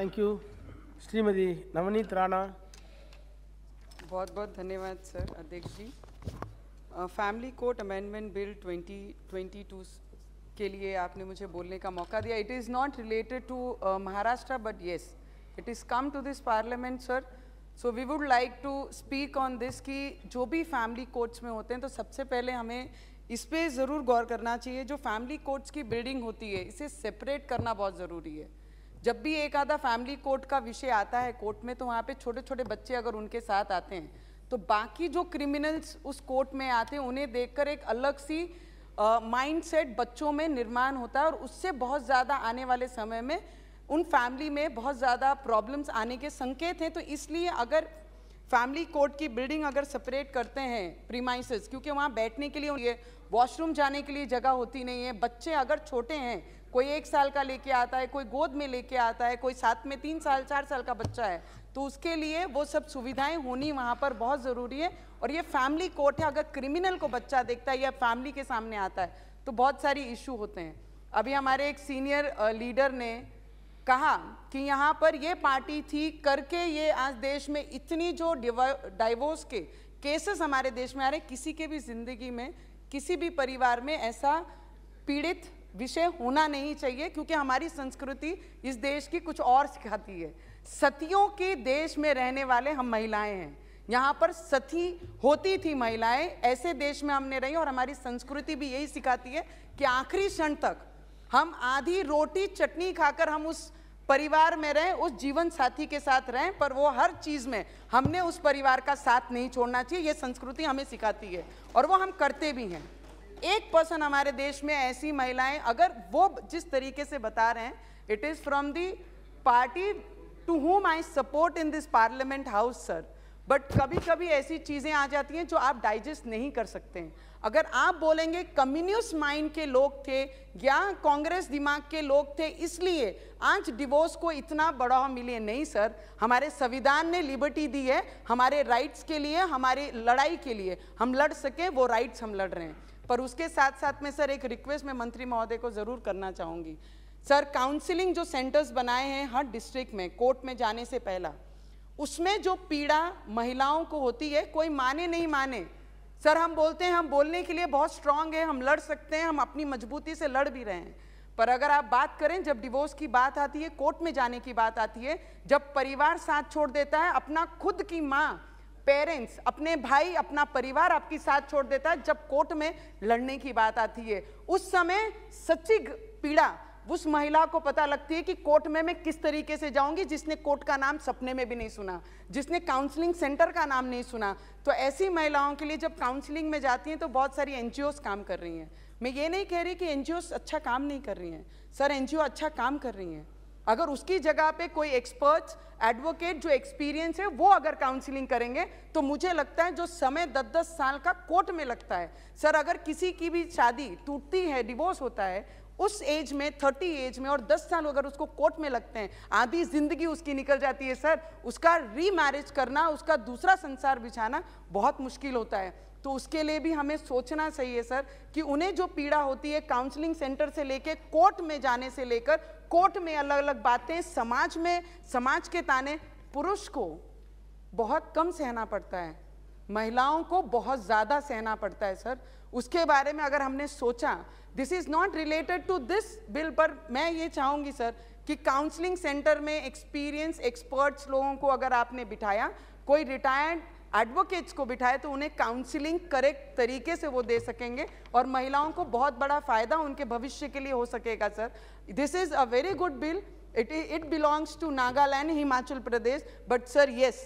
thank you Shrimati Navneet Rana बहुत बहुत धन्यवाद सर अध्यक्ष जी फैमिली कोर्ट अमेंडमेंट बिल 2022 के लिए आपने मुझे बोलने का मौका दिया it is not related to Maharashtra but yes it is come to this parliament sir so we would like to speak on this कि जो भी फैमिली कोर्ट्स में होते हैं तो सबसे पहले हमें इस पर ज़रूर गौर करना चाहिए जो फैमिली कोर्ट्स की बिल्डिंग होती है इसे सेपरेट करना बहुत ज़रूरी है जब भी एक आधा फैमिली कोर्ट का विषय आता है कोर्ट में तो वहाँ पे छोटे छोटे बच्चे अगर उनके साथ आते हैं तो बाकी जो क्रिमिनल्स उस कोर्ट में आते हैं उन्हें देखकर एक अलग सी माइंड सेट बच्चों में निर्माण होता है और उससे बहुत ज़्यादा आने वाले समय में उन फैमिली में बहुत ज़्यादा प्रॉब्लम्स आने के संकेत हैं तो इसलिए अगर फैमिली कोर्ट की बिल्डिंग अगर सेपरेट करते हैं प्रीमाइसिस क्योंकि वहाँ बैठने के लिए वॉशरूम जाने के लिए जगह होती नहीं है बच्चे अगर छोटे हैं कोई एक साल का लेके आता है कोई गोद में लेके आता है कोई साथ में तीन साल चार साल का बच्चा है तो उसके लिए वो सब सुविधाएं होनी वहाँ पर बहुत ज़रूरी है और ये फैमिली कोर्ट है अगर क्रिमिनल को बच्चा देखता है या फैमिली के सामने आता है तो बहुत सारी इशू होते हैं अभी हमारे एक सीनियर लीडर ने कहा कि यहाँ पर ये पार्टी थी करके ये आज देश में इतनी जो डाइवोर्स के केसेस हमारे देश में आ रहे किसी के भी जिंदगी में किसी भी परिवार में ऐसा पीड़ित विषय होना नहीं चाहिए क्योंकि हमारी संस्कृति इस देश की कुछ और सिखाती है सतियों के देश में रहने वाले हम महिलाएं हैं यहाँ पर सती होती थी महिलाएं ऐसे देश में हमने रही और हमारी संस्कृति भी यही सिखाती है कि आखिरी क्षण तक हम आधी रोटी चटनी खाकर हम उस परिवार में रहें उस जीवन साथी के साथ रहें पर वो हर चीज़ में हमने उस परिवार का साथ नहीं छोड़ना चाहिए ये संस्कृति हमें सिखाती है और वो हम करते भी हैं एक पर्सन हमारे देश में ऐसी महिलाएं अगर वो जिस तरीके से बता रहे हैं it is from the party to whom I support in this parliament house sir but कभी कभी ऐसी चीज़ें आ जाती हैं जो आप डाइजेस्ट नहीं कर सकते हैं अगर आप बोलेंगे कम्युनिस्ट माइंड के लोग थे या कांग्रेस दिमाग के लोग थे इसलिए आज डिवोर्स को इतना बढ़ावा मिले नहीं सर हमारे संविधान ने लिबर्टी दी है हमारे राइट्स के लिए हमारे लड़ाई के लिए हम लड़ सकें वो राइट्स हम लड़ रहे हैं पर उसके साथ साथ में सर एक रिक्वेस्ट मैं मंत्री महोदय को ज़रूर करना चाहूँगी सर काउंसिलिंग जो सेंटर्स बनाए हैं हर डिस्ट्रिक्ट में कोर्ट में जाने से पहला उसमें जो पीड़ा महिलाओं को होती है कोई माने नहीं माने सर हम बोलते हैं हम बोलने के लिए बहुत स्ट्रांग है हम लड़ सकते हैं हम अपनी मजबूती से लड़ भी रहे हैं पर अगर आप बात करें जब डिवोर्स की बात आती है कोर्ट में जाने की बात आती है जब परिवार साथ छोड़ देता है अपना खुद की माँ पेरेंट्स अपने भाई अपना परिवार आपकी साथ छोड़ देता है जब कोर्ट में लड़ने की बात आती है उस समय सच्ची पीड़ा उस महिला को पता लगती है कि कोर्ट में मैं किस तरीके से जाऊंगी जिसने कोर्ट का नाम सपने में भी नहीं सुना जिसने काउंसलिंग सेंटर का नाम नहीं सुना तो ऐसी महिलाओं के लिए जब काउंसलिंग में जाती हैं तो बहुत सारी एन काम कर रही हैं मैं ये नहीं कह रही कि एन अच्छा काम नहीं कर रही हैं सर एन अच्छा काम कर रही हैं अगर उसकी जगह पे कोई एक्सपर्ट एडवोकेट जो एक्सपीरियंस है वो अगर काउंसलिंग करेंगे तो मुझे लगता है जो समय दस दस साल का कोर्ट में लगता है सर अगर किसी की भी शादी टूटती है डिवोर्स होता है उस एज में थर्टी एज में और दस साल अगर उसको कोर्ट में लगते हैं आधी जिंदगी उसकी निकल जाती है सर उसका रीमैरिज करना उसका दूसरा संसार बिछाना बहुत मुश्किल होता है तो उसके लिए भी हमें सोचना चाहिए सर कि उन्हें जो पीड़ा होती है काउंसलिंग सेंटर से लेकर कोर्ट में जाने से लेकर कोर्ट में अलग अलग बातें समाज में समाज के ताने पुरुष को बहुत कम सहना पड़ता है महिलाओं को बहुत ज़्यादा सहना पड़ता है सर उसके बारे में अगर हमने सोचा this is not related to this bill पर मैं ये चाहूँगी सर कि काउंसलिंग सेंटर में एक्सपीरियंस एक्सपर्ट्स लोगों को अगर आपने बिठाया कोई रिटायर्ड एडवोकेट्स को बिठाए तो उन्हें काउंसिलिंग करेक्ट तरीके से वो दे सकेंगे और महिलाओं को बहुत बड़ा फायदा उनके भविष्य के लिए हो सकेगा sir this is a very good bill it it belongs to Nagaland Himachal Pradesh but sir yes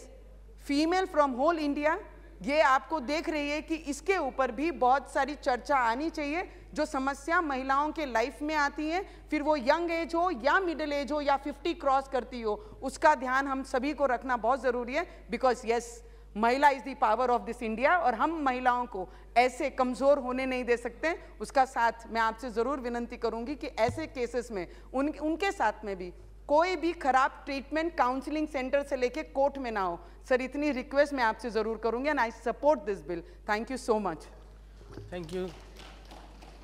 female from whole India ये आपको देख रही है कि इसके ऊपर भी बहुत सारी चर्चा आनी चाहिए जो समस्या महिलाओं के लाइफ में आती है फिर वो यंग एज हो या मिडिल एज हो या 50 क्रॉस करती हो उसका ध्यान हम सभी को रखना बहुत ज़रूरी है बिकॉज यस yes, महिला is the power of this India और हम महिलाओं को ऐसे कमज़ोर होने नहीं दे सकते उसका साथ मैं आपसे ज़रूर विनंती करूँगी कि ऐसे केसेस में उन उनके साथ में भी कोई भी खराब ट्रीटमेंट काउंसलिंग सेंटर से लेके कोर्ट में ना हो सर इतनी रिक्वेस्ट मैं आपसे ज़रूर करूँगी and I support this bill thank you so much thank you